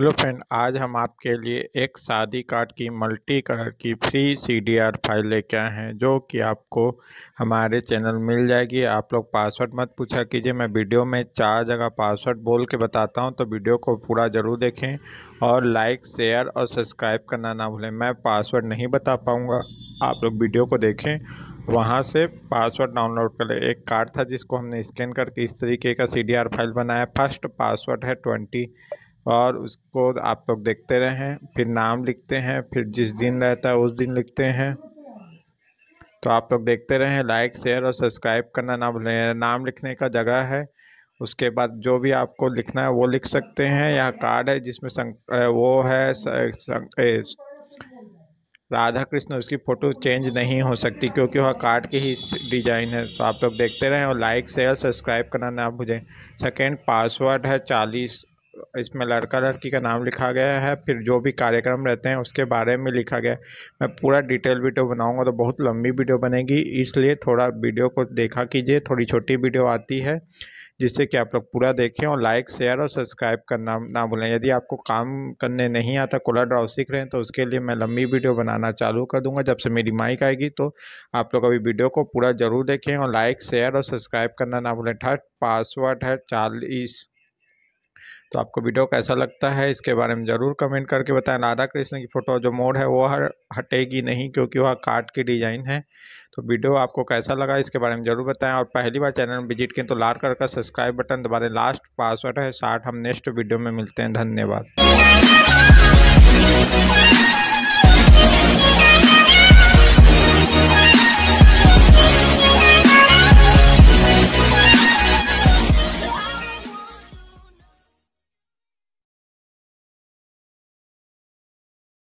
hello friend आज हम आपके लिए एक शादी कार्ड की मल्टी कलर की फ्री सीडीआर फाइल लेके आए हैं जो कि आपको हमारे चैनल मिल जाएगी आप लोग पासवर्ड मत पूछा कीजिए मैं वीडियो में चार जगह पासवर्ड बोल के बताता हूं तो वीडियो को पूरा ज़रूर देखें और लाइक शेयर और सब्सक्राइब करना ना भूलें मैं पासवर्ड नहीं बता पाऊँगा आप लोग वीडियो को देखें वहाँ से पासवर्ड डाउनलोड कर ले एक कार्ड था जिसको हमने स्कैन करके इस तरीके का सी फाइल बनाया फर्स्ट पासवर्ड है ट्वेंटी और उसको आप लोग देखते रहें फिर नाम लिखते हैं फिर जिस दिन रहता है उस दिन लिखते हैं तो आप लोग देखते रहें लाइक शेयर और सब्सक्राइब करना ना भूलें नाम लिखने का जगह है उसके बाद जो भी आपको लिखना है वो लिख सकते हैं यहाँ कार्ड है जिसमें संक वो है राधा कृष्ण उसकी फ़ोटो चेंज नहीं हो सकती क्योंकि वह कार्ड की ही डिज़ाइन है तो आप लोग देखते रहें और लाइक शेयर सब्सक्राइब करना ना भूलें सेकेंड पासवर्ड है चालीस इसमें लड़का लड़की का नाम लिखा गया है फिर जो भी कार्यक्रम रहते हैं उसके बारे में लिखा गया है मैं पूरा डिटेल वीडियो बनाऊंगा तो बहुत लंबी वीडियो बनेगी इसलिए थोड़ा वीडियो को देखा कीजिए थोड़ी छोटी वीडियो आती है जिससे कि आप लोग पूरा देखें और लाइक शेयर और सब्सक्राइब करना ना भूलें यदि आपको काम करने नहीं आता कूलर ड्राउ सीख रहे हैं तो उसके लिए मैं लंबी वीडियो बनाना चालू कर दूंगा जब से मेरी माइक आएगी तो आप लोग अभी वीडियो को पूरा ज़रूर देखें और लाइक शेयर और सब्सक्राइब करना ना भूलें थर्ड पासवर्ड है चालीस तो आपको वीडियो कैसा लगता है इसके बारे में ज़रूर कमेंट करके बताएं राधा कृष्ण की फ़ोटो जो मोड़ है वो हर हटेगी नहीं क्योंकि वह काट की डिज़ाइन है तो वीडियो आपको कैसा लगा इसके बारे में ज़रूर बताएं और पहली बार चैनल में विजिट किए तो लाल कलर का सब्सक्राइब बटन दबा दें लास्ट पासवर्ड है साठ हम नेक्स्ट वीडियो में मिलते हैं धन्यवाद